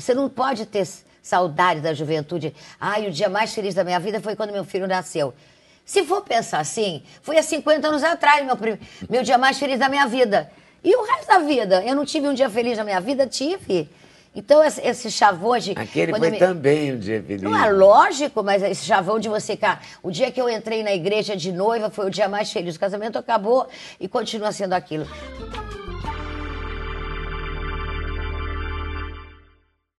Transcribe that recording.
Você não pode ter saudade da juventude. Ai, o dia mais feliz da minha vida foi quando meu filho nasceu. Se for pensar assim, foi há 50 anos atrás meu, prim... meu dia mais feliz da minha vida. E o resto da vida? Eu não tive um dia feliz na minha vida? Tive. Então, esse chavão de. Aquele foi me... também um dia feliz. Não é lógico, mas esse chavão de você. ficar. o dia que eu entrei na igreja de noiva foi o dia mais feliz. O casamento acabou e continua sendo aquilo.